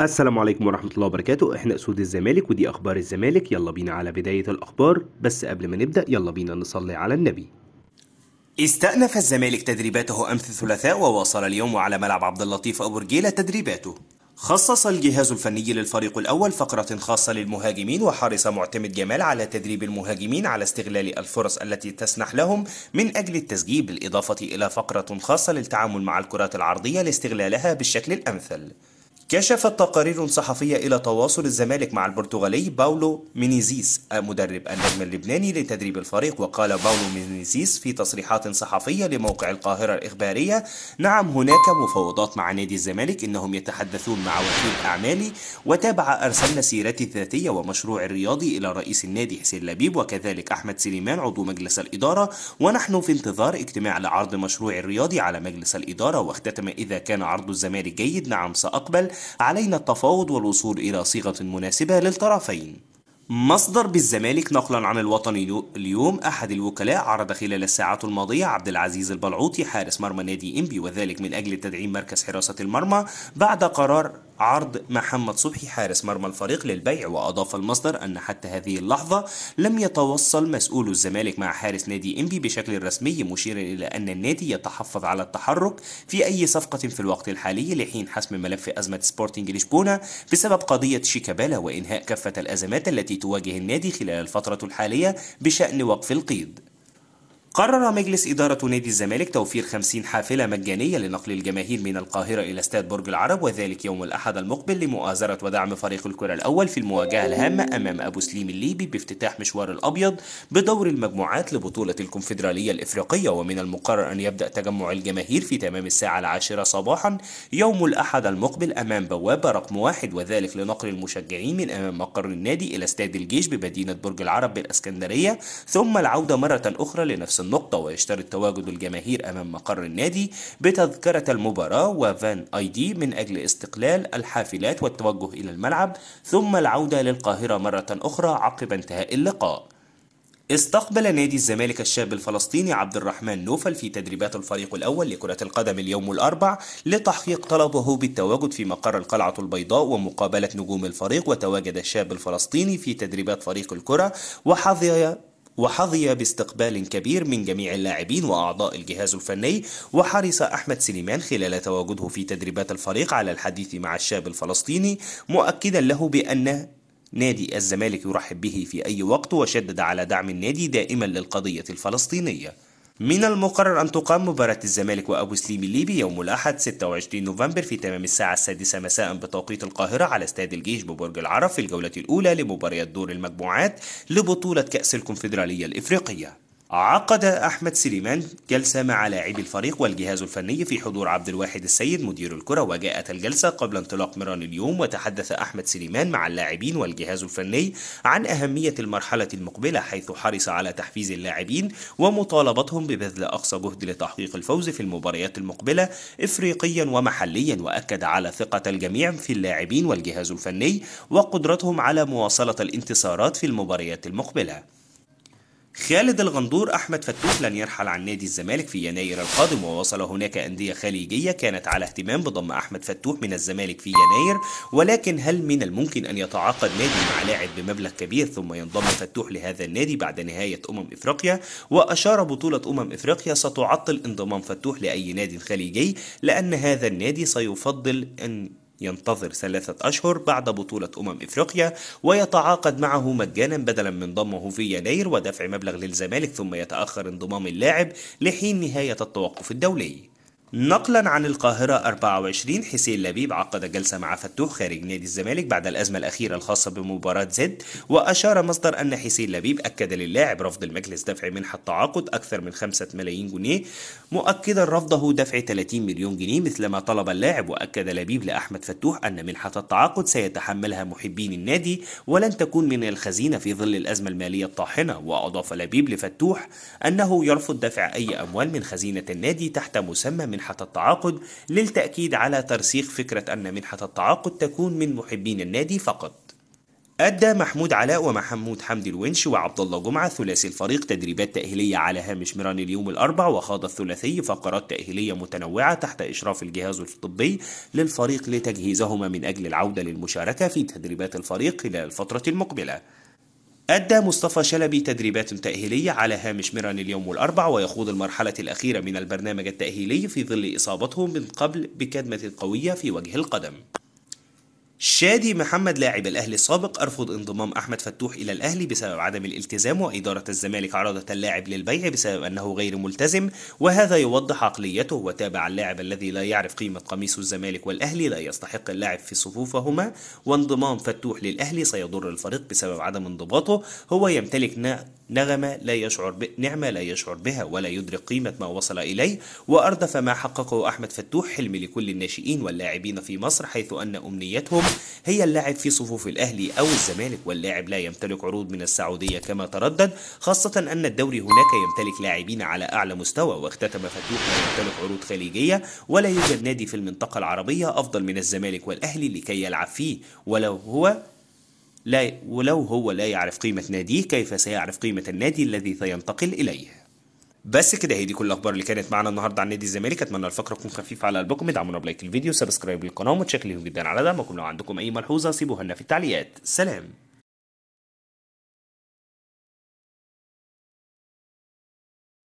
السلام عليكم ورحمة الله وبركاته احنا اسود الزمالك ودي اخبار الزمالك يلا بينا على بداية الاخبار بس قبل ما نبدأ يلا بينا نصلي على النبي استأنف الزمالك تدريباته أمس الثلاثاء وواصل اليوم على ملعب عبد اللطيف أبو رجيلة تدريباته خصص الجهاز الفني للفريق الأول فقرة خاصة للمهاجمين وحرص معتمد جمال على تدريب المهاجمين على استغلال الفرص التي تسنح لهم من أجل التسجيل بالإضافة إلى فقرة خاصة للتعامل مع الكرات العرضية لاستغلالها بالشكل الأمثل كشفت تقارير صحفية إلى تواصل الزمالك مع البرتغالي باولو مينيزيس مدرب النجم اللبناني لتدريب الفريق وقال باولو مينيزيس في تصريحات صحفية لموقع القاهرة الإخبارية نعم هناك مفاوضات مع نادي الزمالك إنهم يتحدثون مع وكيل أعمالي وتابع أرسلنا سيرتي الذاتية ومشروعي الرياضي إلى رئيس النادي حسين لبيب وكذلك أحمد سليمان عضو مجلس الإدارة ونحن في انتظار اجتماع لعرض مشروعي الرياضي على مجلس الإدارة واختتم إذا كان عرض الزمالك جيد نعم سأقبل علينا التفاوض والوصول إلى صيغة مناسبة للطرفين مصدر بالزمالك نقلا عن الوطني اليوم احد الوكلاء عرض خلال الساعات الماضيه عبد العزيز البلعوطي حارس مرمى نادي انبي وذلك من اجل تدعيم مركز حراسه المرمى بعد قرار عرض محمد صبحي حارس مرمى الفريق للبيع وأضاف المصدر أن حتى هذه اللحظة لم يتوصل مسؤول الزمالك مع حارس نادي إنبي بشكل رسمي مشيرا إلى أن النادي يتحفظ على التحرك في أي صفقة في الوقت الحالي لحين حسم ملف أزمة سبورتنج لشبونة بسبب قضية شيكابالا وإنهاء كافة الأزمات التي تواجه النادي خلال الفترة الحالية بشأن وقف القيد قرر مجلس إدارة نادي الزمالك توفير 50 حافلة مجانية لنقل الجماهير من القاهرة إلى استاد برج العرب وذلك يوم الأحد المقبل لمؤازرة ودعم فريق الكرة الأول في المواجهة الهامة أمام أبو سليم الليبي بافتتاح مشوار الأبيض بدور المجموعات لبطولة الكونفدرالية الإفريقية ومن المقرر أن يبدأ تجمع الجماهير في تمام الساعة العاشرة صباحا يوم الأحد المقبل أمام بوابة رقم واحد وذلك لنقل المشجعين من أمام مقر النادي إلى استاد الجيش بمدينة برج العرب بالإسكندرية ثم العودة مرة أخرى لنفس النقطة ويشترط تواجد الجماهير أمام مقر النادي بتذكرة المباراة وفان آي دي من أجل استقلال الحافلات والتوجه إلى الملعب ثم العودة للقاهرة مرة أخرى عقب انتهاء اللقاء استقبل نادي الزمالك الشاب الفلسطيني عبد الرحمن نوفل في تدريبات الفريق الأول لكرة القدم اليوم الأربع لتحقيق طلبه بالتواجد في مقر القلعة البيضاء ومقابلة نجوم الفريق وتواجد الشاب الفلسطيني في تدريبات فريق الكرة وحظي وحظي باستقبال كبير من جميع اللاعبين وأعضاء الجهاز الفني وحرص أحمد سليمان خلال تواجده في تدريبات الفريق على الحديث مع الشاب الفلسطيني مؤكدا له بأن نادي الزمالك يرحب به في أي وقت وشدد على دعم النادي دائما للقضية الفلسطينية من المقرر أن تقام مباراة الزمالك وأبو سليم الليبي يوم الأحد 26 نوفمبر في تمام الساعة السادسة مساء بتوقيت القاهرة على استاد الجيش ببرج العرب في الجولة الأولى لمباريات دور المجموعات لبطولة كأس الكونفدرالية الإفريقية عقد أحمد سليمان جلسة مع لاعبي الفريق والجهاز الفني في حضور عبد الواحد السيد مدير الكرة وجاءت الجلسة قبل انطلاق مران اليوم وتحدث أحمد سليمان مع اللاعبين والجهاز الفني عن أهمية المرحلة المقبلة حيث حرص على تحفيز اللاعبين ومطالبتهم ببذل أقصى جهد لتحقيق الفوز في المباريات المقبلة إفريقيا ومحليا وأكد على ثقة الجميع في اللاعبين والجهاز الفني وقدرتهم على مواصلة الانتصارات في المباريات المقبلة خالد الغندور أحمد فتوح لن يرحل عن نادي الزمالك في يناير القادم ووصل هناك أندية خليجية كانت على اهتمام بضم أحمد فتوح من الزمالك في يناير ولكن هل من الممكن أن يتعاقد نادي مع لاعب بمبلغ كبير ثم ينضم فتوح لهذا النادي بعد نهاية أمم إفريقيا وأشار بطولة أمم إفريقيا ستعطل انضمام فتوح لأي نادي خليجي لأن هذا النادي سيفضل أن ينتظر ثلاثة أشهر بعد بطولة أمم إفريقيا ويتعاقد معه مجانا بدلا من ضمه في يناير ودفع مبلغ للزمالك ثم يتأخر انضمام اللاعب لحين نهاية التوقف الدولي نقلا عن القاهرة 24 حسين لبيب عقد جلسة مع فتوح خارج نادي الزمالك بعد الأزمة الأخيرة الخاصة بمباراة زد وأشار مصدر أن حسين لبيب أكد للاعب رفض المجلس دفع منحة تعاقد أكثر من 5 ملايين جنيه مؤكدا رفضه دفع 30 مليون جنيه مثلما طلب اللاعب وأكد لبيب لأحمد فتوح أن منحة التعاقد سيتحملها محبين النادي ولن تكون من الخزينة في ظل الأزمة المالية الطاحنة وأضاف لبيب لفتوح أنه يرفض دفع أي أموال من خزينة النادي تحت مسمى من منحة التعاقد للتأكيد على ترسيخ فكرة أن منحة التعاقد تكون من محبين النادي فقط أدى محمود علاء ومحمود حمدي الونش وعبد الله جمعة ثلاثي الفريق تدريبات تأهيلية على هامش ميران اليوم الأربع وخاض الثلاثي فقرات تأهيلية متنوعة تحت إشراف الجهاز الطبي للفريق لتجهيزهما من أجل العودة للمشاركة في تدريبات الفريق خلال الفترة المقبلة. أدى مصطفى شلبي تدريبات تأهيلية على هامش ميران اليوم الأربع ويخوض المرحلة الأخيرة من البرنامج التأهيلي في ظل إصابته من قبل بكدمة قوية في وجه القدم شادي محمد لاعب الاهلي السابق ارفض انضمام احمد فتوح الى الاهلي بسبب عدم الالتزام واداره الزمالك عرضت اللاعب للبيع بسبب انه غير ملتزم وهذا يوضح عقليته وتابع اللاعب الذي لا يعرف قيمه قميص الزمالك والاهلي لا يستحق اللاعب في صفوفهما وانضمام فتوح للاهلي سيضر الفريق بسبب عدم انضباطه هو يمتلك نغمة لا يشعر ب... نعمة لا يشعر بها ولا يدرك قيمة ما وصل إليه وأردف ما حققه أحمد فتوح حلم لكل الناشئين واللاعبين في مصر حيث أن أمنيتهم هي اللاعب في صفوف الأهلي أو الزمالك واللاعب لا يمتلك عروض من السعودية كما تردد خاصة أن الدوري هناك يمتلك لاعبين على أعلى مستوى واختتم فتوح لا يمتلك عروض خليجية ولا يوجد نادي في المنطقة العربية أفضل من الزمالك والأهلي لكي يلعب فيه ولو هو لا ولو هو لا يعرف قيمة ناديه كيف سيعرف قيمة النادي الذي سينتقل إليه بس كده هي دي كل الاخبار اللي كانت معانا النهارده عن نادي الزمالك اتمنى الفقره تكون خفيفه على قلبكم ادعمونا بلايك الفيديو سبسكرايب للقناه ومتشكرين جدا على دعمكم لو عندكم اي ملحوظه سيبوها لنا في التعليقات سلام